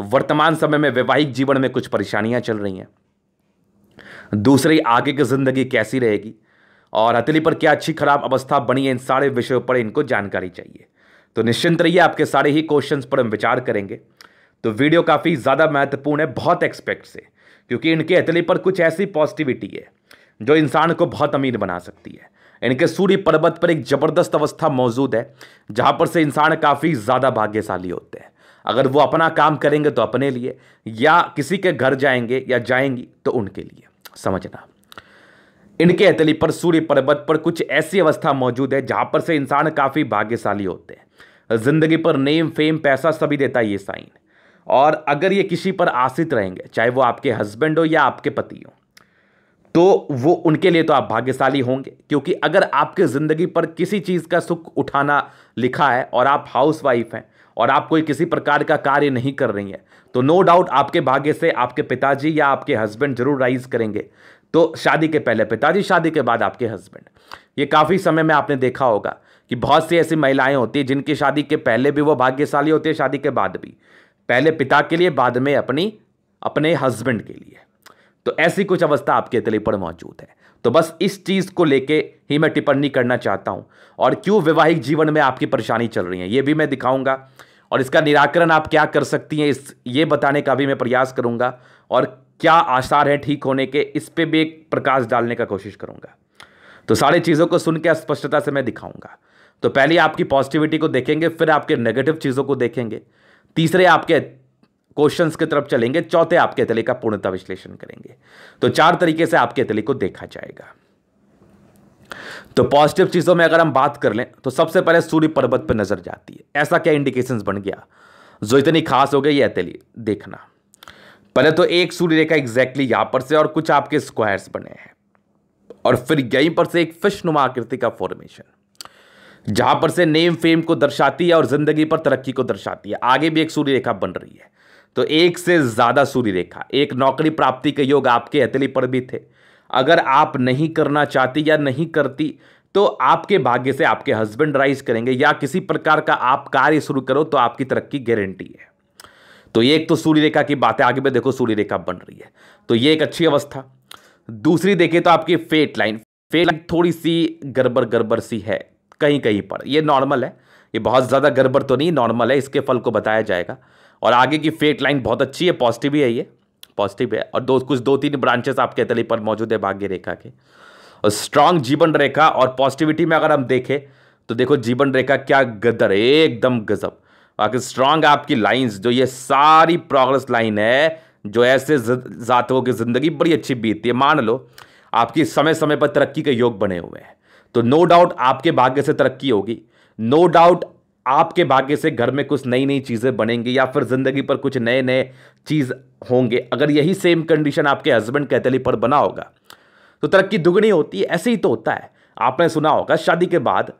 वर्तमान समय में वैवाहिक जीवन में कुछ परेशानियां चल रही हैं दूसरी आगे की ज़िंदगी कैसी रहेगी और हथेली पर क्या अच्छी खराब अवस्था बनी है इन सारे विषयों पर इनको जानकारी चाहिए तो निश्चिंत रहिए आपके सारे ही क्वेश्चंस पर हम विचार करेंगे तो वीडियो काफ़ी ज़्यादा महत्वपूर्ण है बहुत एक्सपेक्ट से क्योंकि इनके हथेली पर कुछ ऐसी पॉजिटिविटी है जो इंसान को बहुत अमीर बना सकती है इनके सूर्य पर्वत पर एक ज़बरदस्त अवस्था मौजूद है जहाँ पर से इंसान काफ़ी ज़्यादा भाग्यशाली होते हैं अगर वो अपना काम करेंगे तो अपने लिए या किसी के घर जाएंगे या जाएंगी तो उनके लिए समझना इनके हथेली पर सूर्य पर्वत पर कुछ ऐसी अवस्था मौजूद है जहाँ पर से इंसान काफ़ी भाग्यशाली होते हैं जिंदगी पर नेम फेम पैसा सभी देता है ये साइन और अगर ये किसी पर आश्रित रहेंगे चाहे वो आपके हस्बैंड हो या आपके पति हो तो वो उनके लिए तो आप भाग्यशाली होंगे क्योंकि अगर आपके ज़िंदगी पर किसी चीज़ का सुख उठाना लिखा है और आप हाउस वाइफ हैं और आप कोई किसी प्रकार का कार्य नहीं कर रही हैं तो नो डाउट आपके भाग्य से आपके पिताजी या आपके हस्बैंड जरूर राइज करेंगे तो शादी के पहले पिताजी शादी के बाद आपके हस्बैंड ये काफ़ी समय में आपने देखा होगा कि बहुत सी ऐसी महिलाएं होती हैं जिनकी शादी के पहले भी वो भाग्यशाली होती है शादी के बाद भी पहले पिता के लिए बाद में अपनी अपने हस्बैंड के लिए तो ऐसी कुछ अवस्था आपके तले पर मौजूद है तो बस इस चीज़ को लेके ही मैं टिप्पणी करना चाहता हूँ और क्यों वैवाहिक जीवन में आपकी परेशानी चल रही है ये भी मैं दिखाऊंगा और इसका निराकरण आप क्या कर सकती हैं इस ये बताने का भी मैं प्रयास करूँगा और क्या आसार है ठीक होने के इस पर भी एक प्रकाश डालने का कोशिश करूंगा तो सारी चीज़ों को सुन के स्पष्टता से मैं दिखाऊंगा तो पहले आपकी पॉजिटिविटी को देखेंगे फिर आपके नेगेटिव चीज़ों को देखेंगे तीसरे आपके क्वेश्चंस की तरफ चलेंगे चौथे आपके तले का पूर्णता विश्लेषण करेंगे तो चार तरीके से आपके तले को देखा जाएगा तो पॉजिटिव चीज़ों में अगर हम बात कर लें तो सबसे पहले सूर्य पर्वत पर नज़र जाती है ऐसा क्या इंडिकेशंस बन गया जो इतनी खास हो गई ये अतली देखना पहले तो एक सूर्य रेखा एग्जैक्टली यहाँ पर से और कुछ आपके स्क्वायर्स बने हैं और फिर यहीं पर से एक फिश नुमा आकृति का फॉर्मेशन जहाँ पर से नेम फेम को दर्शाती है और ज़िंदगी पर तरक्की को दर्शाती है आगे भी एक सूर्य रेखा बन रही है तो एक से ज़्यादा सूर्य रेखा एक नौकरी प्राप्ति के योग आपके अतली पर भी थे अगर आप नहीं करना चाहती या नहीं करती तो आपके भाग्य से आपके हस्बैंड राइज करेंगे या किसी प्रकार का आप कार्य शुरू करो तो आपकी तरक्की गारंटी है तो ये एक तो सूर्य रेखा की बात है आगे में देखो सूर्य रेखा बन रही है तो ये एक अच्छी अवस्था दूसरी देखें तो आपकी फेट लाइन फेट लाइन थोड़ी सी गड़बड़ गड़बड़ सी है कहीं कहीं पर ये नॉर्मल है ये बहुत ज़्यादा गड़बड़ तो नहीं नॉर्मल है इसके फल को बताया जाएगा और आगे की फेट लाइन बहुत अच्छी है पॉजिटिव ही है ये पॉजिटिव है और दो कुछ दो तीन ब्रांचेस आपके तले पर मौजूद है भाग्य रेखा के और स्ट्रांग जीवन रेखा और पॉजिटिविटी में अगर हम देखें तो देखो जीवन रेखा क्या गदर एकदम गजब बाकी स्ट्रांग आपकी लाइंस जो ये सारी प्रोग्रेस लाइन है जो ऐसे जातकों की ज़िंदगी बड़ी अच्छी बीतती है मान लो आपकी समय समय पर तरक्की के योग बने हुए हैं तो नो डाउट आपके भाग्य से तरक्की होगी नो डाउट आपके भाग्य से घर में कुछ नई नई चीज़ें बनेंगी या फिर ज़िंदगी पर कुछ नए नए चीज़ होंगे अगर यही सेम कंडीशन आपके हस्बैंड कैथली पर बना होगा तो तरक्की दुगनी होती है ऐसे ही तो होता है आपने सुना होगा शादी के बाद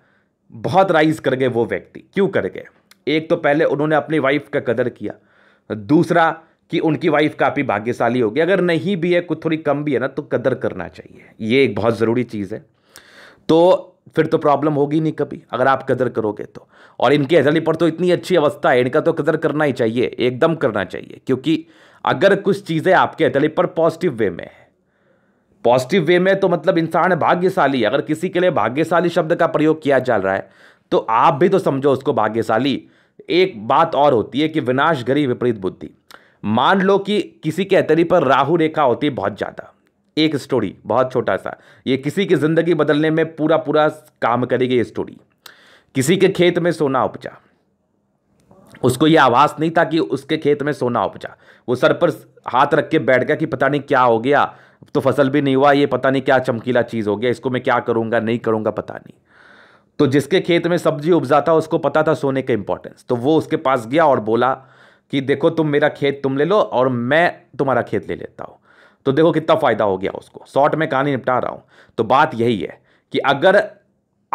बहुत राइज कर गए वो व्यक्ति क्यों कर गए एक तो पहले उन्होंने अपनी वाइफ का कदर किया दूसरा कि उनकी वाइफ काफ़ी भाग्यशाली होगी अगर नहीं भी है कुछ थोड़ी कम भी है ना तो कदर करना चाहिए ये एक बहुत ज़रूरी चीज़ है तो फिर तो प्रॉब्लम होगी नहीं कभी अगर आप कदर करोगे तो और इनके हैदराली पर तो इतनी अच्छी अवस्था है इनका तो कदर करना ही चाहिए एकदम करना चाहिए क्योंकि अगर कुछ चीज़ें आपके हैदराली पर पॉजिटिव वे में है पॉजिटिव वे में तो मतलब इंसान भाग्यशाली अगर किसी के लिए भाग्यशाली शब्द का प्रयोग किया जा रहा है तो आप भी तो समझो उसको भाग्यशाली एक बात और होती है कि विनाश गरी विपरीत बुद्धि मान लो कि किसी के हैतरी पर राहु रेखा होती है बहुत ज़्यादा एक स्टोरी बहुत छोटा सा ये किसी की ज़िंदगी बदलने में पूरा पूरा काम करेगी ये स्टोरी किसी के खेत में सोना उपजा उसको ये आभास नहीं था कि उसके खेत में सोना उपजा वो सर पर हाथ रख के बैठ गया कि पता नहीं क्या हो गया तो फसल भी नहीं हुआ ये पता नहीं क्या चमकीला चीज़ हो गया इसको मैं क्या करूंगा नहीं करूंगा पता नहीं तो जिसके खेत में सब्जी उपजा था उसको पता था सोने का इंपॉर्टेंस तो वो उसके पास गया और बोला कि देखो तुम मेरा खेत तुम ले लो और मैं तुम्हारा खेत ले लेता हूँ तो देखो कितना फ़ायदा हो गया उसको शॉर्ट में कहानी निपटा रहा हूँ तो बात यही है कि अगर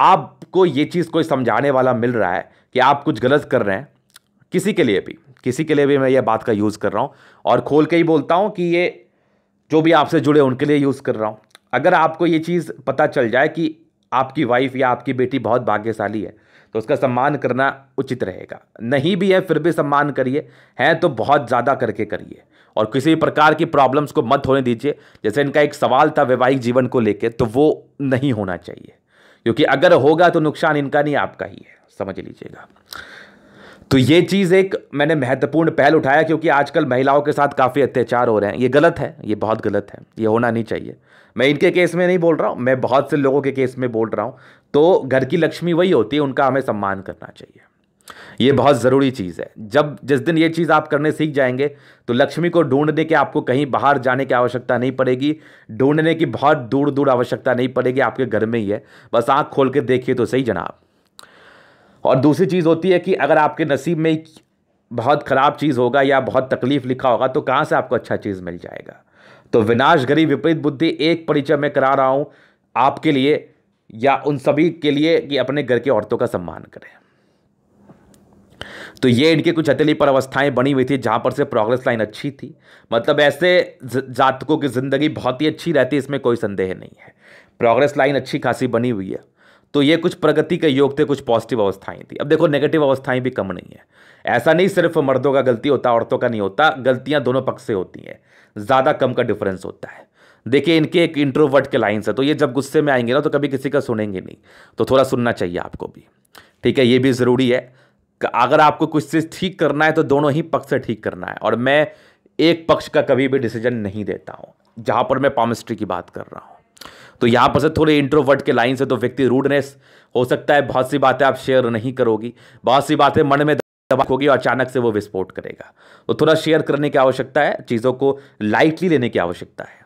आपको ये चीज़ कोई समझाने वाला मिल रहा है कि आप कुछ गलत कर रहे हैं किसी के लिए भी किसी के लिए भी मैं ये बात का यूज़ कर रहा हूँ और खोल के ही बोलता हूँ कि ये जो भी आपसे जुड़े उनके लिए यूज़ कर रहा हूँ अगर आपको ये चीज़ पता चल जाए कि आपकी वाइफ़ या आपकी बेटी बहुत भाग्यशाली है तो उसका सम्मान करना उचित रहेगा नहीं भी है फिर भी सम्मान करिए हैं तो बहुत ज़्यादा करके करिए और किसी भी प्रकार की प्रॉब्लम्स को मत होने दीजिए जैसे इनका एक सवाल था वैवाहिक जीवन को लेकर तो वो नहीं होना चाहिए क्योंकि अगर होगा तो नुकसान इनका नहीं आपका ही है समझ लीजिएगा तो ये चीज़ एक मैंने महत्वपूर्ण पहल उठाया क्योंकि आजकल महिलाओं के साथ काफ़ी अत्याचार हो रहे हैं ये गलत है ये बहुत गलत है ये होना नहीं चाहिए मैं इनके केस में नहीं बोल रहा हूँ मैं बहुत से लोगों के केस में बोल रहा हूँ तो घर की लक्ष्मी वही होती है उनका हमें सम्मान करना चाहिए ये बहुत ज़रूरी चीज़ है जब जिस दिन ये चीज़ आप करने सीख जाएंगे तो लक्ष्मी को ढूंढने के आपको कहीं बाहर जाने की आवश्यकता नहीं पड़ेगी ढूंढने की बहुत दूर दूर आवश्यकता नहीं पड़ेगी आपके घर में ही है बस आँख खोल के देखिए तो सही जनाब और दूसरी चीज़ होती है कि अगर आपके नसीब में बहुत ख़राब चीज़ होगा या बहुत तकलीफ़ लिखा होगा तो कहाँ से आपको अच्छा चीज़ मिल जाएगा तो विनाशगरी विपरीत बुद्धि एक परिचय में करा रहा हूं आपके लिए या उन सभी के लिए कि अपने घर की औरतों का सम्मान करें तो ये इनके कुछ अतली पर अवस्थाएं बनी हुई थी जहां पर से प्रोग्रेस लाइन अच्छी थी मतलब ऐसे जातकों की ज़िंदगी बहुत ही अच्छी रहती है इसमें कोई संदेह नहीं है प्रोग्रेस लाइन अच्छी खासी बनी हुई है तो ये कुछ प्रगति के योग थे कुछ पॉजिटिव अवस्थाएं थी अब देखो नेगेटिव अवस्थाएं भी कम नहीं है ऐसा नहीं सिर्फ मर्दों का गलती होता औरतों का नहीं होता गलतियां दोनों पक्ष से होती हैं ज़्यादा कम का डिफरेंस होता है देखिए इनके एक इंट्रोवर्ट के लाइन्स है तो ये जब गुस्से में आएंगे ना तो कभी किसी का सुनेंगे नहीं तो थोड़ा सुनना चाहिए आपको भी ठीक है ये भी ज़रूरी है अगर आपको कुछ चीज़ ठीक करना है तो दोनों ही पक्ष से ठीक करना है और मैं एक पक्ष का कभी भी डिसीजन नहीं देता हूँ जहाँ पर मैं पामिस्ट्री की बात कर रहा हूँ तो यहाँ पर से थोड़े इंट्रोवर्ट के लाइन से तो व्यक्ति रूडनेस हो सकता है बहुत सी बातें आप शेयर नहीं करोगी बहुत सी बातें मन में तबाह होगी और अचानक से वो विस्फोट करेगा तो थोड़ा शेयर करने की आवश्यकता है चीज़ों को लाइटली लेने की आवश्यकता है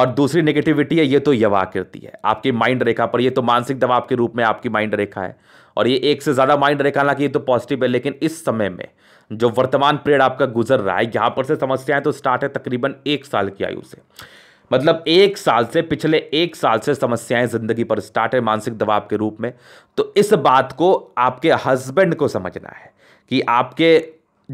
और दूसरी नेगेटिविटी है ये तो यवा करती है आपकी माइंड रेखा पर ये तो मानसिक दबाव के रूप में आपकी माइंड रेखा है और ये एक से ज़्यादा माइंड रेखा हालांकि ये तो पॉजिटिव है लेकिन इस समय में जो वर्तमान पीरियड आपका गुजर रहा है यहाँ पर से समस्याएं तो स्टार्ट है तकरीबन एक साल की आयु से मतलब एक साल से पिछले एक साल से समस्याएं ज़िंदगी पर स्टार्ट है मानसिक दबाव के रूप में तो इस बात को आपके हस्बैंड को समझना है कि आपके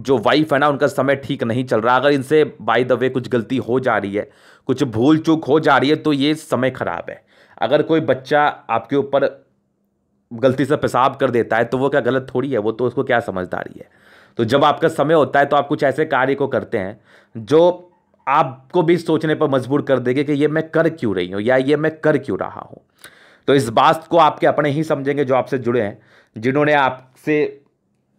जो वाइफ है ना उनका समय ठीक नहीं चल रहा अगर इनसे बाय द वे कुछ गलती हो जा रही है कुछ भूल चूक हो जा रही है तो ये समय ख़राब है अगर कोई बच्चा आपके ऊपर गलती से पेशाब कर देता है तो वो क्या गलत थोड़ी है वो तो उसको क्या समझदारी है तो जब आपका समय होता है तो आप कुछ ऐसे कार्य को करते हैं जो आपको भी सोचने पर मजबूर कर देंगे कि ये मैं कर क्यों रही हूँ या ये मैं कर क्यों रहा हूँ तो इस बात को आपके अपने ही समझेंगे जो आपसे जुड़े हैं जिन्होंने आपसे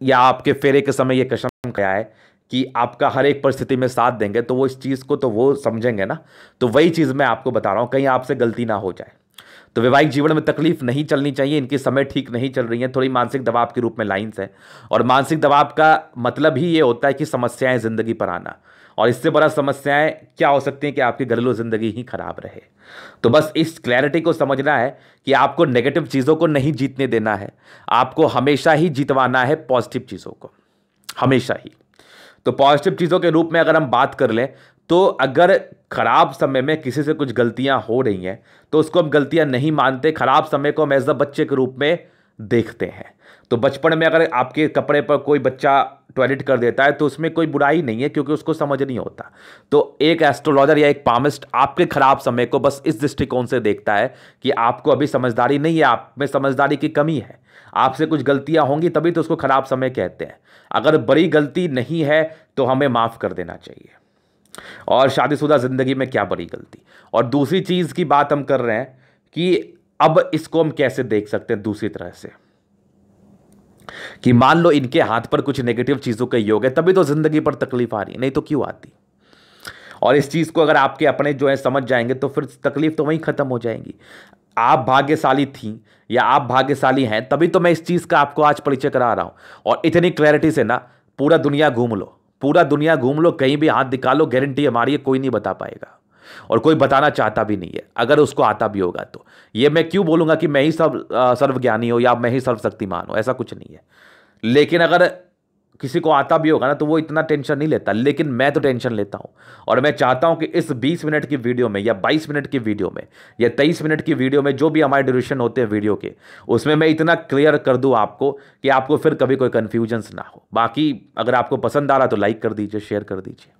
या आपके फेरे के समय ये कसम क्या है कि आपका हर एक परिस्थिति में साथ देंगे तो वो इस चीज़ को तो वो समझेंगे ना तो वही चीज़ मैं आपको बता रहा हूँ कहीं आपसे गलती ना हो जाए तो वैवाहिक जीवन में तकलीफ नहीं चलनी चाहिए इनकी समय ठीक नहीं चल रही है थोड़ी मानसिक दबाव के रूप में लाइन्स है और मानसिक दबाव का मतलब ही ये होता है कि समस्याएं ज़िंदगी पर आना और इससे बड़ा समस्याएं क्या हो सकती हैं कि आपकी घरेलू ज़िंदगी ही ख़राब रहे तो बस इस क्लैरिटी को समझना है कि आपको नेगेटिव चीज़ों को नहीं जीतने देना है आपको हमेशा ही जीतवाना है पॉजिटिव चीज़ों को हमेशा ही तो पॉजिटिव चीज़ों के रूप में अगर हम बात कर लें तो अगर ख़राब समय में किसी से कुछ गलतियां हो रही हैं तो उसको हम गलतियां नहीं मानते ख़राब समय को हम एज अ बच्चे के रूप में देखते हैं तो बचपन में अगर आपके कपड़े पर कोई बच्चा टॉयलेट कर देता है तो उसमें कोई बुराई नहीं है क्योंकि उसको समझ नहीं होता तो एक एस्ट्रोलॉजर या एक पामिस्ट आपके खराब समय को बस इस दृष्टिकोण से देखता है कि आपको अभी समझदारी नहीं है आप में समझदारी की कमी है आपसे कुछ गलतियां होंगी तभी तो उसको खराब समय कहते हैं अगर बड़ी गलती नहीं है तो हमें माफ़ कर देना चाहिए और शादीशुदा ज़िंदगी में क्या बड़ी गलती और दूसरी चीज़ की बात हम कर रहे हैं कि अब इसको हम कैसे देख सकते हैं दूसरी तरह से कि मान लो इनके हाथ पर कुछ नेगेटिव चीज़ों का योग है तभी तो ज़िंदगी पर तकलीफ आ रही नहीं तो क्यों आती और इस चीज़ को अगर आपके अपने जो है समझ जाएंगे तो फिर तकलीफ तो वहीं ख़त्म हो जाएंगी आप भाग्यशाली थी या आप भाग्यशाली हैं तभी तो मैं इस चीज़ का आपको आज परिचय करा रहा हूँ और इतनी क्लैरिटी से ना पूरा दुनिया घूम लो पूरा दुनिया घूम लो कहीं भी हाथ दिखा लो गारंटी हमारी कोई नहीं बता पाएगा और कोई बताना चाहता भी नहीं है अगर उसको आता भी होगा तो ये मैं क्यों बोलूँगा कि मैं ही सर्व सर्वज्ञानी हो या मैं ही सर्वशक्तिमान हो ऐसा कुछ नहीं है लेकिन अगर किसी को आता भी होगा ना तो वो इतना टेंशन नहीं लेता लेकिन मैं तो टेंशन लेता हूँ और मैं चाहता हूँ कि इस 20 मिनट की वीडियो में या 22 मिनट की वीडियो में या 23 मिनट की वीडियो में जो भी हमारे ड्यूरेशन होते हैं वीडियो के उसमें मैं इतना क्लियर कर दूँ आपको कि आपको फिर कभी कोई कन्फ्यूजन्स ना हो बाकी अगर आपको पसंद आ रहा तो लाइक कर दीजिए शेयर कर दीजिए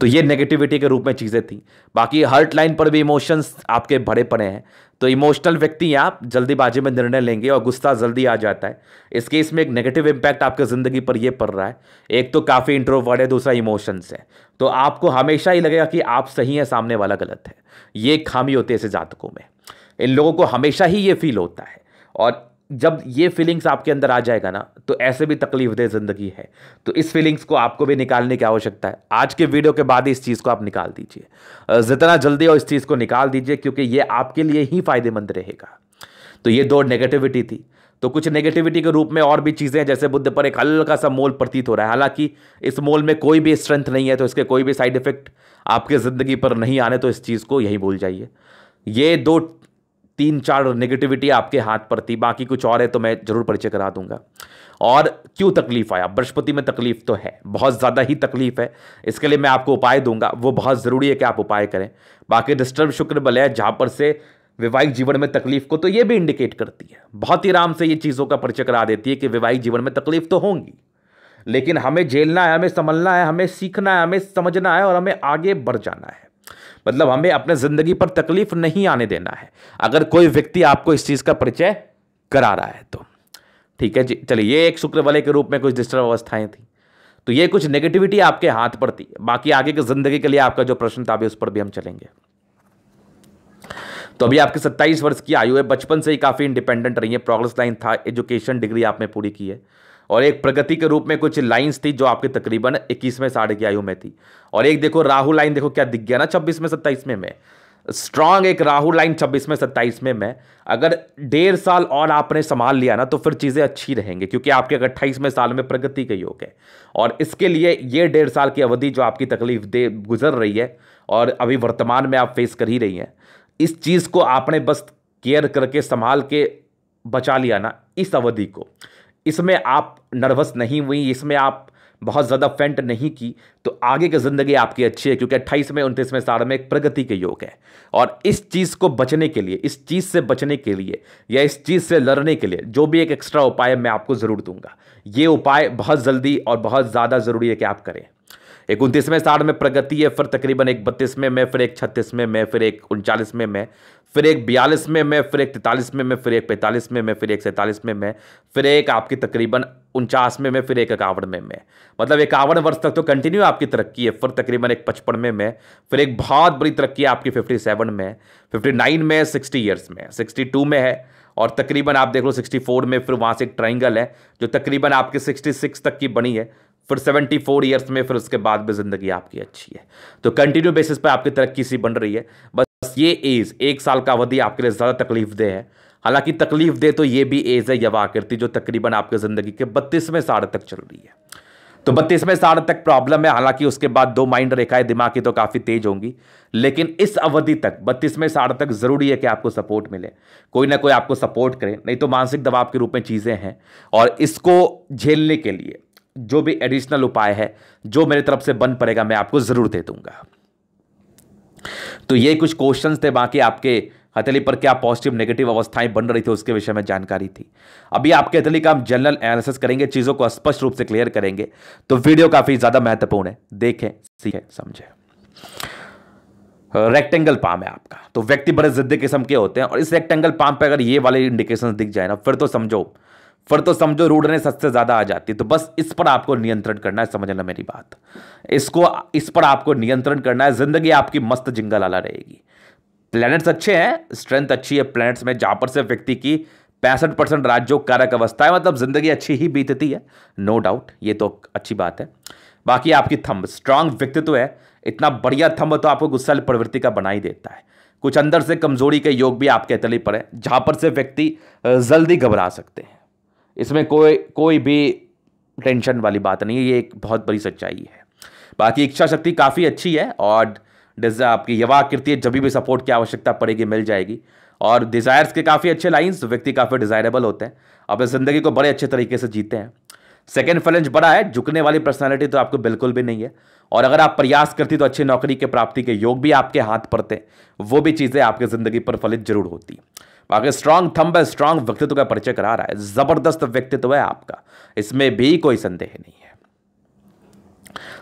तो ये नेगेटिविटी के रूप में चीज़ें थी बाकी हर्ट लाइन पर भी इमोशंस आपके भरे पड़े हैं तो इमोशनल व्यक्ति हैं आप जल्दीबाजी में निर्णय लेंगे और गुस्सा जल्दी आ जाता है इस केस में एक नेगेटिव इम्पैक्ट आपके ज़िंदगी पर ये पड़ रहा है एक तो काफ़ी इंट्रोवर्ड है दूसरा इमोशंस है तो आपको हमेशा ही लगेगा कि आप सही हैं सामने वाला गलत है ये खामी होती है ऐसे जातकों में इन लोगों को हमेशा ही ये फील होता है और जब ये फीलिंग्स आपके अंदर आ जाएगा ना तो ऐसे भी तकलीफ दे ज़िंदगी है तो इस फीलिंग्स को आपको भी निकालने की आवश्यकता है आज के वीडियो के बाद ही इस चीज़ को आप निकाल दीजिए जितना जल्दी हो इस चीज़ को निकाल दीजिए क्योंकि ये आपके लिए ही फ़ायदेमंद रहेगा तो ये दो नेगेटिविटी थी तो कुछ नेगेटिविटी के रूप में और भी चीज़ें हैं जैसे बुद्ध पर एक हल्का सा मोल प्रतीत हो रहा है हालांकि इस मोल में कोई भी स्ट्रेंथ नहीं है तो इसके कोई भी साइड इफेक्ट आपके ज़िंदगी पर नहीं आने तो इस चीज़ को यही भूल जाइए ये दो तीन चार नेगेटिविटी आपके हाथ पर थी बाकी कुछ और है तो मैं जरूर परिचय करा दूंगा और क्यों तकलीफ आया बृहस्पति में तकलीफ तो है बहुत ज़्यादा ही तकलीफ है इसके लिए मैं आपको उपाय दूंगा वो बहुत ज़रूरी है कि आप उपाय करें बाकी डिस्टर्ब शुक्र बल है जहाँ पर से वैवाहिक जीवन में तकलीफ को तो ये भी इंडिकेट करती है बहुत ही आराम से ये चीज़ों का परिचय करा देती है कि वैवाहिक जीवन में तकलीफ तो होंगी लेकिन हमें झेलना है हमें संभलना है हमें सीखना है हमें समझना है और हमें आगे बढ़ जाना है मतलब हमें अपने ज़िंदगी पर तकलीफ नहीं आने देना है अगर कोई व्यक्ति आपको इस चीज़ का परिचय करा रहा है तो ठीक है जी चलिए ये एक शुक्र वाले के रूप में कुछ डिस्टर्ब अवस्थाएं थी तो ये कुछ नेगेटिविटी आपके हाथ पर थी बाकी आगे की ज़िंदगी के लिए आपका जो प्रश्न था अभी उस पर भी हम चलेंगे तो अभी आपकी सत्ताईस वर्ष की आयु है बचपन से ही काफ़ी इंडिपेंडेंट रही है प्रोग्रेस लाइन था एजुकेशन डिग्री आपने पूरी की है और एक प्रगति के रूप में कुछ लाइंस थी जो आपके तकरीबन इक्कीस में साढ़े की आयु में थी और एक देखो राहु लाइन देखो क्या दिख गया ना छब्बीस में सत्ताईस में मैं स्ट्रांग एक राहु लाइन छब्बीस में सत्ताईस में अगर डेढ़ साल और आपने संभाल लिया ना तो फिर चीज़ें अच्छी रहेंगी क्योंकि आपके अगर अट्ठाईसवें साल में प्रगति के योग है और इसके लिए ये डेढ़ साल की अवधि जो आपकी तकलीफ दे गुजर रही है और अभी वर्तमान में आप फेस कर ही रही हैं इस चीज़ को आपने बस केयर करके संभाल के बचा लिया ना इस अवधि को इसमें आप नर्वस नहीं हुई इसमें आप बहुत ज़्यादा फेंट नहीं की तो आगे की ज़िंदगी आपकी अच्छी है क्योंकि अट्ठाईस में उनतीसवें साल में एक प्रगति के योग है और इस चीज़ को बचने के लिए इस चीज़ से बचने के लिए या इस चीज़ से लड़ने के लिए जो भी एक एक्स्ट्रा उपाय मैं आपको ज़रूर दूंगा ये उपाय बहुत जल्दी और बहुत ज़्यादा ज़रूरी है कि आप करें एक उनतीसवें साल में प्रगति है फिर तकरीबन एक बत्तीसवें में फिर एक छत्तीसवें में फिर एक उनचालीसवें में फिर एक बयालीसवें में फिर एक तैंतालीसवें में फिर एक पैंतालीसवें में फिर एक सैंतालीसवें में फिर एक आपकी तकरीबन उनचासवें में फिर एक इक्यावनवें में मतलब इक्यावन वर्ष तक तो कंटिन्यू आपकी तरक्की है फिर तकरीबन एक पचपनवें में फिर एक बहुत बड़ी तरक्की है आपकी फिफ्टी सेवन में फिफ्टी नाइन में सिक्सटी ईयर्स में सिक्सटी टू में है और तकरीबन आप देख लो सिक्सटी फोर में फिर वहाँ से एक ट्राइंगल है जो तकरीबन आपके सिक्सटी सिक्स तक की बनी है फिर 74 ईयर्स में फिर उसके बाद भी ज़िंदगी आपकी अच्छी है तो कंटिन्यू बेसिस पर आपकी तरक्की सी बन रही है बस ये एज एक साल का अवधि आपके लिए ज़्यादा तकलीफ दे है हालांकि तकलीफ दे तो ये भी एज है यवाकृति जो तकरीबन आपके ज़िंदगी के बत्तीसवें साल तक चल रही है तो बत्तीसवें साल तक प्रॉब्लम है हालांकि उसके बाद दो माइंड रेखाएं दिमाग की तो काफ़ी तेज होंगी लेकिन इस अवधि तक बत्तीसवें साल तक ज़रूरी है कि आपको सपोर्ट मिले कोई ना कोई आपको सपोर्ट करे नहीं तो मानसिक दबाव के रूप में चीज़ें हैं और इसको झेलने के लिए जो भी एडिशनल उपाय है जो मेरे तरफ से बन पड़ेगा मैं आपको ज़रूर दे दूंगा तो ये कुछ क्वेश्चंस थे बाकी आपके हथेली पर क्या पॉजिटिव नेगेटिव अवस्थाएं बन रही थी उसके विषय में जानकारी थी अभी आपके हथेली का हम जनरल एनालिसिस करेंगे चीज़ों को स्पष्ट रूप से क्लियर करेंगे तो वीडियो काफ़ी ज़्यादा महत्वपूर्ण है देखें सीखें समझें रेक्टेंगल पाम है आपका तो व्यक्ति बड़े जिद्दी किस्म के होते हैं और इस रेक्टेंगल पाम पे अगर ये वाले इंडिकेशन दिख जाए ना फिर तो समझो फिर तो समझो रूढ़ने सबसे ज़्यादा आ जाती है तो बस इस पर आपको नियंत्रण करना है समझना मेरी बात इसको इस पर आपको नियंत्रण करना है ज़िंदगी आपकी मस्त जिंगल आला रहेगी प्लैनेट्स अच्छे हैं स्ट्रेंथ अच्छी है प्लैनेट्स में जहाँ पर से व्यक्ति की पैंसठ परसेंट राज्यों कारक अवस्था है मतलब ज़िंदगी अच्छी ही बीतती है नो डाउट ये तो अच्छी बात है बाकी आपकी थंब स्ट्रांग व्यक्तित्व है इतना बढ़िया थंब तो आपको गुस्सा प्रवृत्ति का बना ही देता है कुछ अंदर से कमजोरी के योग भी आपके तले पर है जहाँ पर से व्यक्ति जल्दी घबरा सकते हैं इसमें कोई कोई भी टेंशन वाली बात नहीं है ये एक बहुत बड़ी सच्चाई है बाकी इच्छा शक्ति काफ़ी अच्छी है और डिजा आपकी यवा कृति जब भी सपोर्ट की आवश्यकता पड़ेगी मिल जाएगी और डिज़ायर्स के काफ़ी अच्छे लाइन्स व्यक्ति काफ़ी डिज़ायरेबल होते हैं अपने ज़िंदगी को बड़े अच्छे तरीके से जीते हैं सेकेंड फैलेंज बड़ा है झुकने वाली पर्सनैलिटी तो आपको बिल्कुल भी नहीं है और अगर आप प्रयास करती तो अच्छी नौकरी के प्राप्ति के योग भी आपके हाथ पड़ते वो भी चीज़ें आपकी ज़िंदगी पर फलित जरूर होती बाकी स्ट्रांग थम्ब है स्ट्रांग व्यक्तित्व का परिचय करा रहा है ज़बरदस्त व्यक्तित्व है आपका इसमें भी कोई संदेह नहीं है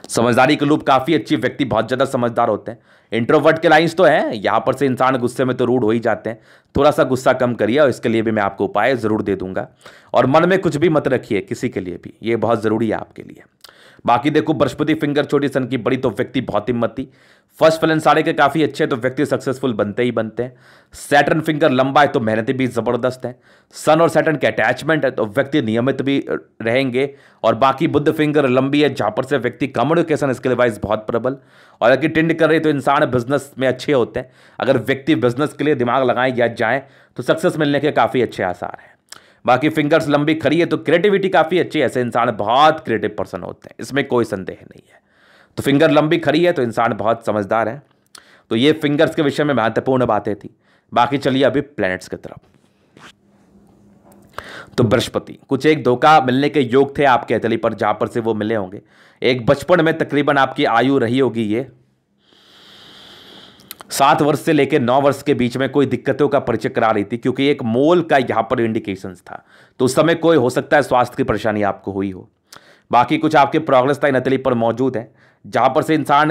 समझदारी के लोग काफ़ी अच्छी व्यक्ति बहुत ज़्यादा समझदार होते हैं इंट्रोवर्ट के लाइंस तो है यहां पर से इंसान गुस्से में तो रूढ़ हो ही जाते हैं थोड़ा सा गुस्सा कम करिए और इसके लिए भी मैं आपको उपाय ज़रूर दे दूंगा और मन में कुछ भी मत रखिए किसी के लिए भी ये बहुत ज़रूरी है आपके लिए बाकी देखो बृहस्पति फिंगर छोटी सन की बड़ी तो व्यक्ति बहुत हिम्मत थी फर्स्ट फलन साड़े के काफ़ी अच्छे तो व्यक्ति सक्सेसफुल बनते ही बनते हैं सैटर्न फिंगर लंबा है तो मेहनत भी ज़बरदस्त है सन और सैटर्न के अटैचमेंट है तो व्यक्ति नियमित भी रहेंगे और बाकी बुद्ध फिंगर लंबी है जहाँ पर से व्यक्ति कम्युनिकेशन स्किल वाइज बहुत प्रबल और अगर टिंड कर रही तो इंसान बिजनेस में अच्छे होते हैं अगर व्यक्ति बिजनेस के लिए दिमाग लगाए या जाएँ तो सक्सेस मिलने के काफ़ी अच्छे आसार हैं बाकी फिंगर्स लंबी खड़ी है तो क्रिएटिविटी काफ़ी अच्छी है ऐसे इंसान बहुत क्रिएटिव पर्सन होते हैं इसमें कोई संदेह नहीं है तो फिंगर लंबी खड़ी है तो इंसान बहुत समझदार है तो ये फिंगर्स के विषय में महत्वपूर्ण बातें थी बाकी चलिए अभी प्लैनेट्स की तरफ तो बृहस्पति कुछ एक धोखा मिलने के योग थे आपके हथेली पर जहाँ पर से वो मिले होंगे एक बचपन में तकरीबन आपकी आयु रही होगी ये सात वर्ष से लेकर नौ वर्ष के बीच में कोई दिक्कतों का परिचय करा रही थी क्योंकि एक मोल का यहाँ पर इंडिकेशन था तो उस समय कोई हो सकता है स्वास्थ्य की परेशानी आपको हुई हो बाकी कुछ आपके प्रोग्रेस था नतली पर मौजूद है जहाँ पर से इंसान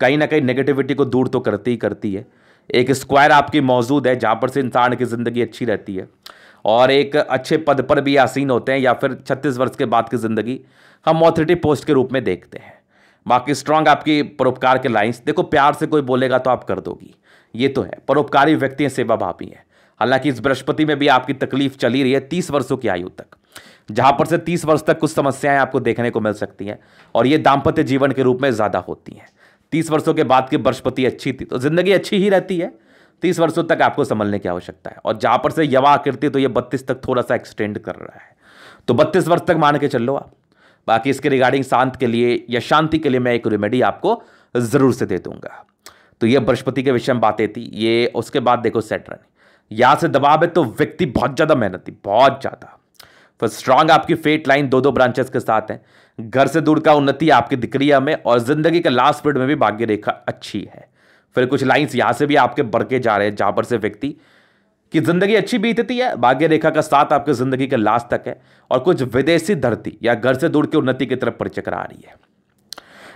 कहीं ना कहीं नेगेटिविटी को दूर तो करती ही करती है एक स्क्वायर आपकी मौजूद है जहाँ पर से इंसान की ज़िंदगी अच्छी रहती है और एक अच्छे पद पर भी आसीन होते हैं या फिर छत्तीस वर्ष के बाद की ज़िंदगी हम ऑथोरिटी पोस्ट के रूप में देखते हैं बाकी स्ट्रांग आपकी परोपकार के लाइन्स देखो प्यार से कोई बोलेगा तो आप कर दोगी ये तो है परोपकारी व्यक्ति हैं सेवा भाभी हैं हालांकि इस बृहस्पति में भी आपकी तकलीफ चली रही है तीस वर्षों की आयु तक जहां पर से तीस वर्ष तक कुछ समस्याएं आपको देखने को मिल सकती हैं और ये दाम्पत्य जीवन के रूप में ज़्यादा होती हैं तीस वर्षों के बाद की बृहस्पति अच्छी थी तो ज़िंदगी अच्छी ही रहती है तीस वर्षों तक आपको संभलने की आवश्यकता है और जहां पर से यवा आकृति तो ये बत्तीस तक थोड़ा सा एक्सटेंड कर रहा है तो बत्तीस वर्ष तक मान के चल लो आप बाकी इसके रिगार्डिंग शांत के लिए या शांति के लिए मैं एक रेमेडी आपको ज़रूर से दे दूंगा तो ये बृहस्पति के विषय में बातें थी ये उसके बाद देखो सेटरन यहाँ से दबाव है तो व्यक्ति बहुत ज़्यादा मेहनती बहुत ज़्यादा फिर स्ट्रांग आपकी फेट लाइन दो दो ब्रांचेस के साथ है घर से दूर का उन्नति आपकी दिख रही है और ज़िंदगी के लास्ट पीरियड में भी भाग्य रेखा अच्छी है फिर कुछ लाइन्स यहाँ से भी आपके बढ़ के जा रहे हैं जहाँ पर से व्यक्ति कि जिंदगी अच्छी बीतती है भाग्य रेखा का साथ आपकी जिंदगी के लास्ट तक है और कुछ विदेशी धरती या घर से दूर की उन्नति की तरफ परिचक्र आ रही है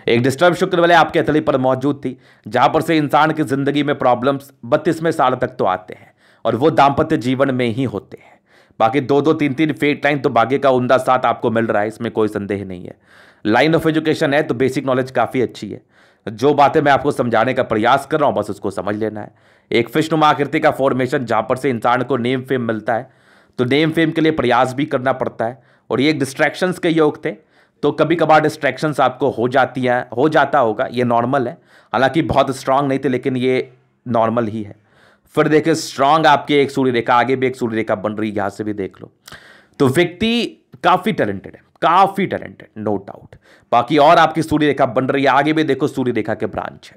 एक डिस्टर्ब शुक्र वाले आपके अतली पर मौजूद थी जहां पर से इंसान की जिंदगी में प्रॉब्लम्स बत्तीसवें साल तक तो आते हैं और वो दाम्पत्य जीवन में ही होते हैं बाकी दो दो तीन तीन फेट लाइन तो भाग्य का उमदा साथ आपको मिल रहा है इसमें कोई संदेह नहीं है लाइन ऑफ एजुकेशन है तो बेसिक नॉलेज काफ़ी अच्छी है जो बातें मैं आपको समझाने का प्रयास कर रहा हूँ बस उसको समझ लेना है एक फिशनुमा आकृति का फॉर्मेशन जहाँ पर से इंसान को नेम फेम मिलता है तो नेम फेम के लिए प्रयास भी करना पड़ता है और ये डिस्ट्रैक्शंस के योग थे तो कभी कभार डिस्ट्रैक्शंस आपको हो जाती हैं हो जाता होगा ये नॉर्मल है हालांकि बहुत स्ट्रांग नहीं थे लेकिन ये नॉर्मल ही है फिर देखिए स्ट्रांग आपकी एक सूर्य रेखा आगे भी एक सूर्य रेखा बन रही है यहाँ से भी देख लो तो व्यक्ति काफ़ी टैलेंटेड है काफी टैलेंटेड नो डाउट बाकी और आपकी सूर्य रेखा बन रही है आगे भी देखो सूर्य रेखा के ब्रांच है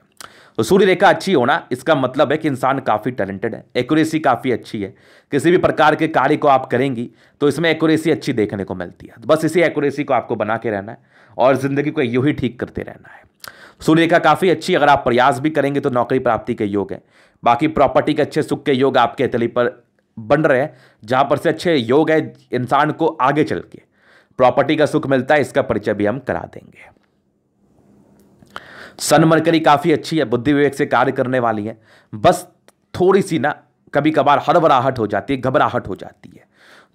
तो सूर्य रेखा अच्छी होना इसका मतलब है कि इंसान काफ़ी टैलेंटेड है एक्यूरेसी काफ़ी अच्छी है किसी भी प्रकार के कार्य को आप करेंगी तो इसमें एक्यूरेसी अच्छी देखने को मिलती है तो बस इसी एक्यूरेसी को आपको बना के रहना है और ज़िंदगी को यू ही ठीक करते रहना है सूर्य रेखा काफ़ी अच्छी अगर आप प्रयास भी करेंगे तो नौकरी प्राप्ति के योग है बाकी प्रॉपर्टी के अच्छे सुख के योग आपके तली पर बन रहे हैं जहाँ पर से अच्छे योग है इंसान को आगे चल के प्रॉपर्टी का सुख मिलता है इसका परिचय भी हम करा देंगे सनमरकरी काफ़ी अच्छी है बुद्धि विवेक से कार्य करने वाली है बस थोड़ी सी ना कभी कभार हड़बड़ाहट हो जाती है घबराहट हो जाती है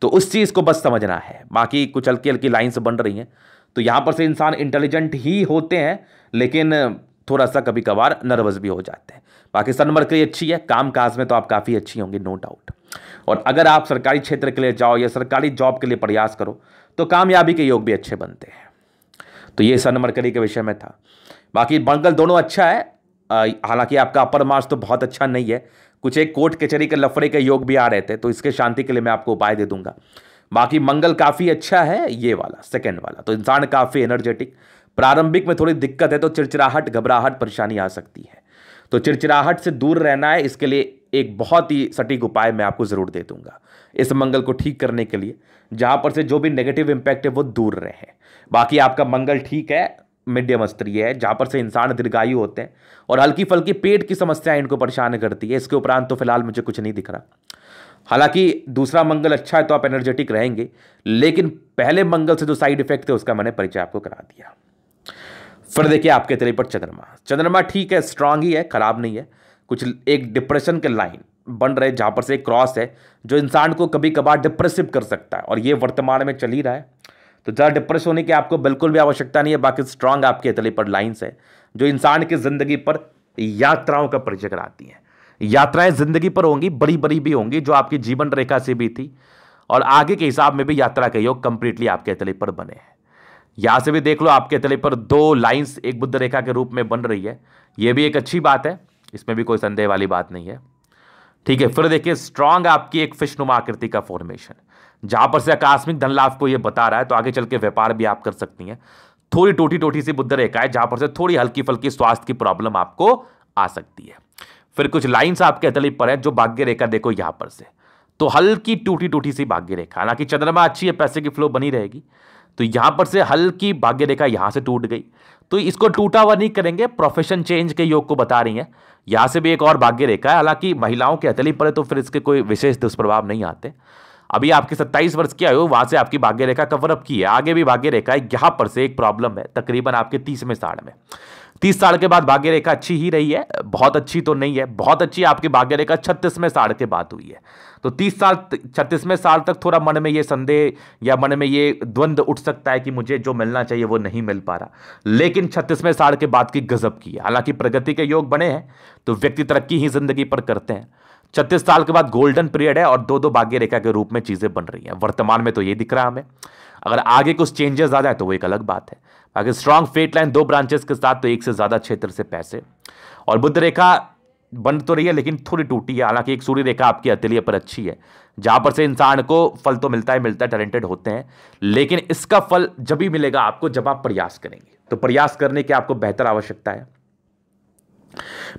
तो उस चीज़ को बस समझना है बाकी कुछ हल्की हल्की लाइन्स बन रही हैं तो यहां पर से इंसान इंटेलिजेंट ही होते हैं लेकिन थोड़ा सा कभी कभार नर्वस भी हो जाते हैं बाकी सनमरकरी अच्छी है काम काज में तो आप काफ़ी अच्छी होंगी नो डाउट और अगर आप सरकारी क्षेत्र के लिए जाओ या सरकारी जॉब के लिए प्रयास करो तो कामयाबी के योग भी अच्छे बनते हैं तो ये सन मरकरी के विषय में था बाकी मंगल दोनों अच्छा है हालांकि आपका अपर मार्स तो बहुत अच्छा नहीं है कुछ एक कोर्ट कचहरी के लफड़े के योग भी आ रहे थे तो इसके शांति के लिए मैं आपको उपाय दे दूंगा बाकी मंगल काफ़ी अच्छा है ये वाला सेकेंड वाला तो इंसान काफ़ी एनर्जेटिक प्रारंभिक में थोड़ी दिक्कत है तो चिड़चिड़ाहट घबराहट परेशानी आ सकती है तो चिड़चिड़ाहट से दूर रहना है इसके लिए एक बहुत ही सटीक उपाय मैं आपको ज़रूर दे दूंगा इस मंगल को ठीक करने के लिए जहाँ पर से जो भी नेगेटिव इम्पैक्ट है वो दूर रहे बाकी आपका मंगल ठीक है मीडियम स्त्रीय है जहाँ पर से इंसान दीर्घायु होते हैं और हल्की फल्की पेट की समस्याएं इनको परेशान करती है इसके उपरांत तो फिलहाल मुझे कुछ नहीं दिख रहा हालांकि दूसरा मंगल अच्छा है तो आप एनर्जेटिक रहेंगे लेकिन पहले मंगल से जो साइड इफेक्ट थे उसका मैंने परिचय आपको करा दिया फिर देखिए आपके तले पर चंद्रमा चंद्रमा ठीक है स्ट्रांग ही है खराब नहीं है कुछ एक डिप्रेशन के लाइन बन रहे जहाँ पर से एक क्रॉस है जो इंसान को कभी कभार डिप्रेसिव कर सकता है और ये वर्तमान में चल ही रहा है तो ज़्यादा डिप्रेस होने की आपको बिल्कुल भी आवश्यकता नहीं है बाकी स्ट्रांग आपके तले पर लाइन्स है जो इंसान की ज़िंदगी पर यात्राओं का परिचय कराती हैं यात्राएं ज़िंदगी पर होंगी बड़ी बड़ी भी होंगी जो आपकी जीवन रेखा से भी थी और आगे के हिसाब में भी यात्रा के योग कंप्लीटली आपके तले पर बने हैं यहाँ से भी देख लो आपके अतले पर दो लाइंस एक बुद्ध रेखा के रूप में बन रही है ये भी एक अच्छी बात है इसमें भी कोई संदेह वाली बात नहीं है ठीक है फिर देखिए स्ट्रांग आपकी एक फिशनुमा आकृति का फॉर्मेशन जहां पर से आकस्मिक धन लाभ को यह बता रहा है तो आगे चल के व्यापार भी आप कर सकती हैं थोड़ी टोटी टोटी सी बुद्ध रेखा है जहां पर से थोड़ी हल्की फल्की स्वास्थ्य की प्रॉब्लम आपको आ सकती है फिर कुछ लाइन्स आपके अतली पर है जो भाग्य रेखा देखो यहां पर से तो हल्की टूटी टूटी सी भाग्य रेखा हालांकि चंद्रमा अच्छी है पैसे की फ्लो बनी रहेगी तो यहां पर से हल की भाग्य रेखा यहां से टूट गई तो इसको टूटा हुआ नहीं करेंगे प्रोफेशन चेंज के योग को बता रही हैं यहां से भी एक और भाग्य रेखा है हालांकि महिलाओं के अतली पर तो फिर इसके कोई विशेष दुष्प्रभाव नहीं आते अभी आपके 27 वर्ष की आयु वहां से आपकी भाग्य रेखा कवर अप की है आगे भी भाग्य रेखा है यहां पर से एक प्रॉब्लम है तकरीबन आपके तीस में साढ़ में तीस साल के बाद भाग्य रेखा अच्छी ही रही है बहुत अच्छी तो नहीं है बहुत अच्छी आपकी भाग्य रेखा छत्तीसवें साल के बाद हुई है तो तीस साल छत्तीसवें साल तक थोड़ा मन में ये संदेह या मन में ये द्वंद्व उठ सकता है कि मुझे जो मिलना चाहिए वो नहीं मिल पा रहा लेकिन छत्तीसवें साल के बाद की गजब की है हालांकि प्रगति के योग बने हैं तो व्यक्ति तरक्की ही जिंदगी पर करते हैं छत्तीस साल के बाद गोल्डन पीरियड है और दो दो भाग्य रेखा के रूप में चीजें बन रही हैं वर्तमान में तो ये दिख रहा हमें अगर आगे कुछ चेंजेस आ जाए तो वो एक अलग बात है बाकी स्ट्रांग फेट लाइन दो ब्रांचेस के साथ तो एक से ज़्यादा क्षेत्र से पैसे और बुद्ध रेखा बन तो रही है लेकिन थोड़ी टूटी है हालांकि एक सूर्य रेखा आपकी अतिलिय पर अच्छी है जहाँ पर से इंसान को फल तो मिलता ही मिलता है टैलेंटेड होते हैं लेकिन इसका फल जब भी मिलेगा आपको जब आप प्रयास करेंगे तो प्रयास करने की आपको बेहतर आवश्यकता है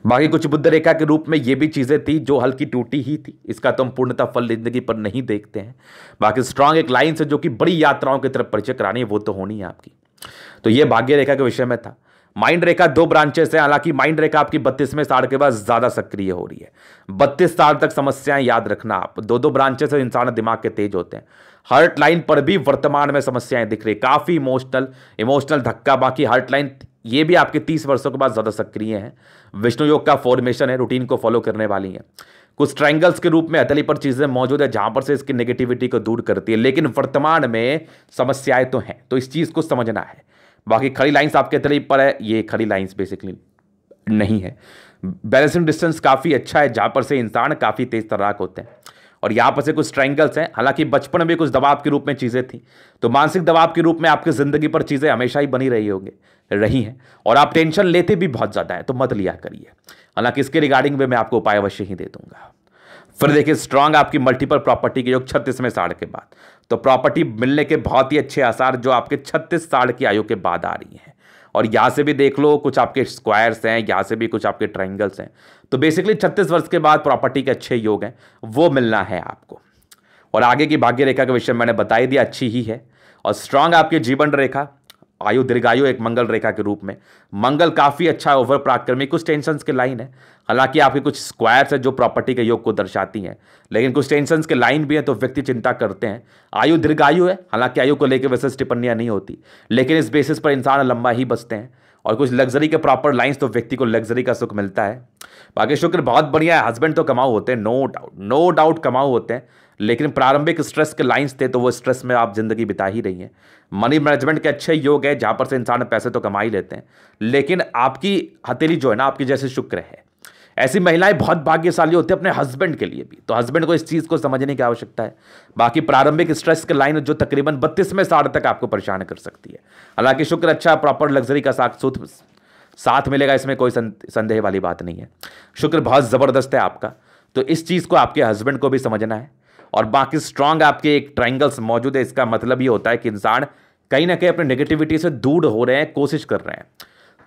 बाकी कुछ बुद्ध रेखा के रूप में ये भी चीज़ें थी जो हल्की टूटी ही थी इसका तो हम पूर्णतः फल जिंदगी पर नहीं देखते हैं बाकी स्ट्रांग एक लाइन से जो कि बड़ी यात्राओं की तरफ परिचय करानी है वो तो होनी है आपकी तो ये भाग्य रेखा के विषय में था माइंड रेखा दो ब्रांचेस है हालांकि माइंड रेखा आपकी बत्तीसवें साल के बाद ज़्यादा सक्रिय हो रही है बत्तीस साल तक समस्याएं याद रखना आप दो दो ब्रांचेस है इंसान दिमाग के तेज होते हैं हर्ट लाइन पर भी वर्तमान में समस्याएं दिख रही काफ़ी इमोशनल इमोशनल धक्का बाकी हर्ट लाइन ये भी आपके तीस वर्षों के बाद ज़्यादा सक्रिय हैं विष्णु योग का फॉर्मेशन है रूटीन को फॉलो करने वाली हैं कुछ ट्रायंगल्स के रूप में अतली पर चीज़ें मौजूद है जहां पर से इसकी नेगेटिविटी को दूर करती है लेकिन वर्तमान में समस्याएं तो हैं तो इस चीज़ को समझना है बाकी खड़ी लाइन्स आपके अतली पर है ये खड़ी लाइन्स बेसिकली नहीं है बैलेंसिंग डिस्टेंस काफ़ी अच्छा है जहां पर से इंसान काफ़ी तेज तर्राक होते हैं और यहाँ पर से कुछ ट्रैंगल्स हैं हालांकि बचपन में कुछ दबाव के रूप में चीज़ें थी तो मानसिक दबाव के रूप में आपकी ज़िंदगी पर चीज़ें हमेशा ही बनी रही होंगी रही हैं और आप टेंशन लेते भी बहुत ज़्यादा है तो मत लिया करिए हालांकि इसके रिगार्डिंग भी मैं आपको उपाय अवश्य ही दे दूंगा फिर देखिए स्ट्रांग आपकी मल्टीपल प्रॉपर्टी के योग छत्तीसवें साल के बाद तो प्रॉपर्टी मिलने के बहुत ही अच्छे आसार जो आपके छत्तीस साल की आयु के बाद आ रही हैं और यहाँ से भी देख लो कुछ आपके स्क्वायर्स हैं यहाँ से भी कुछ आपके ट्राइंगल्स हैं तो बेसिकली छत्तीस वर्ष के बाद प्रॉपर्टी के अच्छे योग हैं वो मिलना है आपको और आगे की भाग्य रेखा के विषय मैंने बताई दिया अच्छी ही है और स्ट्रांग आपकी जीवन रेखा आयु दीर्घायु एक मंगल रेखा के रूप में मंगल काफ़ी अच्छा है ओवर प्राक्रमी कुछ टेंशन के लाइन है हालांकि आपके कुछ स्क्वायर्स हैं जो प्रॉपर्टी के योग को दर्शाती हैं लेकिन कुछ टेंशन के लाइन भी हैं तो व्यक्ति चिंता करते हैं आयु दीर्घायु है हालांकि आयु को लेकर वैसे टिप्पणियाँ नहीं होती लेकिन इस बेसिस पर इंसान लंबा ही बचते हैं और कुछ लग्जरी के प्रॉपर लाइंस तो व्यक्ति को लग्जरी का सुख मिलता है बाकी शुक्र बहुत बढ़िया है हस्बैंड तो कमाऊ होते हैं नो डाउट नो डाउट कमाऊ होते हैं लेकिन प्रारंभिक स्ट्रेस के लाइंस थे तो वो स्ट्रेस में आप ज़िंदगी बिता ही रही हैं मनी मैनेजमेंट के अच्छे योग है जहाँ पर से इंसान पैसे तो कमा ही लेते हैं लेकिन आपकी हथेली जो है ना आपकी जैसे शुक्र है ऐसी महिलाएं बहुत भाग्यशाली होती है अपने हस्बैंड के लिए भी तो हस्बैंड को इस चीज़ को समझने की आवश्यकता है बाकी प्रारंभिक स्ट्रेस के लाइन जो तकरीबन बत्तीस में साढ़ तक आपको परेशान कर सकती है हालांकि शुक्र अच्छा प्रॉपर लग्जरी का साथ सुथ साथ मिलेगा इसमें कोई संदेह वाली बात नहीं है शुक्र बहुत ज़बरदस्त है आपका तो इस चीज़ को आपके हस्बैंड को भी समझना है और बाकी स्ट्रांग आपके एक ट्राइंगल्स मौजूद है इसका मतलब ये होता है कि इंसान कहीं ना कहीं अपने नेगेटिविटी से दूर हो रहे हैं कोशिश कर रहे हैं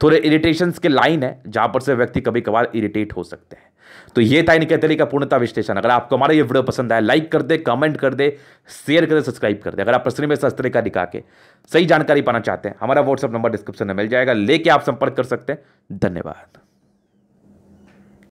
थोड़े इरिटेशन के लाइन है जहाँ पर से व्यक्ति कभी कभार इरिटेट हो सकते हैं तो ये था इनके तरीका पूर्णता विश्लेषण अगर आपको हमारा ये वीडियो पसंद आए लाइक कर दे कमेंट कर दे शेयर कर दे सब्सक्राइब कर दे अगर आप प्रश्न में सच तरीका दिखा के सही जानकारी पाना चाहते हैं हमारा व्हाट्सअप नंबर डिस्क्रिप्शन में मिल जाएगा लेके आप संपर्क कर सकते हैं धन्यवाद